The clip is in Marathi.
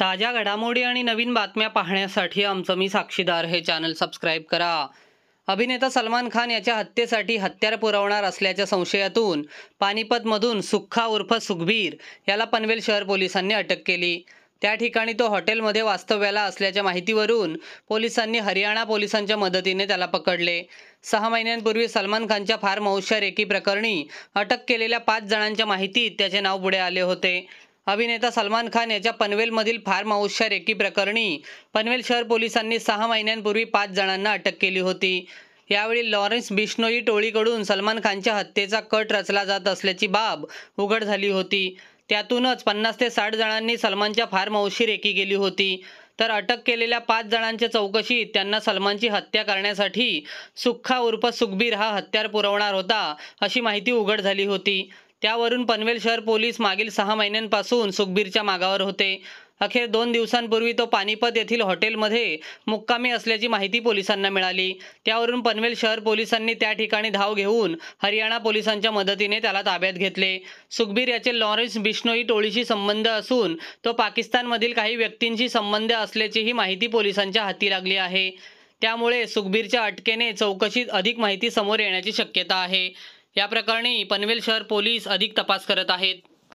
ताज्या घडामोडी आणि नवीन बातम्या पाहण्यासाठी आमचं मी साक्षीदार हे चॅनल सबस्क्राईब करा अभिनेता सलमान खान याच्या हत्येसाठी हत्यार पुरवणार असल्याच्या संशयातून पानिपतमधून सुखा उर्फ सुखबीर याला पनवेल शहर पोलिसांनी अटक केली त्या ठिकाणी तो हॉटेलमध्ये वास्तव्याला असल्याच्या माहितीवरून पोलिसांनी हरियाणा पोलिसांच्या मदतीने त्याला पकडले सहा महिन्यांपूर्वी सलमान खानच्या फार मौश्या रेकी प्रकरणी अटक केलेल्या पाच जणांच्या माहितीत त्याचे नाव पुढे आले होते अभिनेता सलमान खान याच्या पनवेलमधील फार्म हाऊसच्या रेकी प्रकरणी पनवेल शहर पोलिसांनी सहा महिन्यांपूर्वी पाच जणांना अटक केली होती यावेळी लॉरेन्स बिश्नोई टोळीकडून सलमान खानच्या हत्येचा कट रचला जात असल्याची बाब उघड झाली होती त्यातूनच पन्नास ते साठ जणांनी सलमानच्या फार्म हाऊसशी रेकी केली होती तर अटक केलेल्या पाच जणांच्या चौकशीत त्यांना सलमानची हत्या करण्यासाठी सुखा उर्फ सुखबीर हा हत्यार पुरवणार होता अशी माहिती उघड झाली होती त्यावरून पनवेल शहर पोलीस मागील सहा महिन्यांपासून सुखबीरच्या मागावर होते अखेर दोन दिवसांपूर्वी तो पानिपत येथील हॉटेलमध्ये मुक्कामी असल्याची माहिती पोलिसांना मिळाली त्यावरून पनवेल शहर पोलिसांनी त्या ठिकाणी धाव घेऊन हरियाणा पोलिसांच्या मदतीने त्याला ताब्यात घेतले सुखबीर याचे लॉरेन्स बिष्णोई टोळीशी संबंध असून तो पाकिस्तानमधील काही व्यक्तींशी संबंध असल्याचीही माहिती पोलिसांच्या हाती लागली आहे त्यामुळे सुखबीरच्या अटकेने चौकशीत अधिक माहिती समोर येण्याची शक्यता आहे या प्रकरणी पनवेल शहर पोलीस अधिक तपास करत आहेत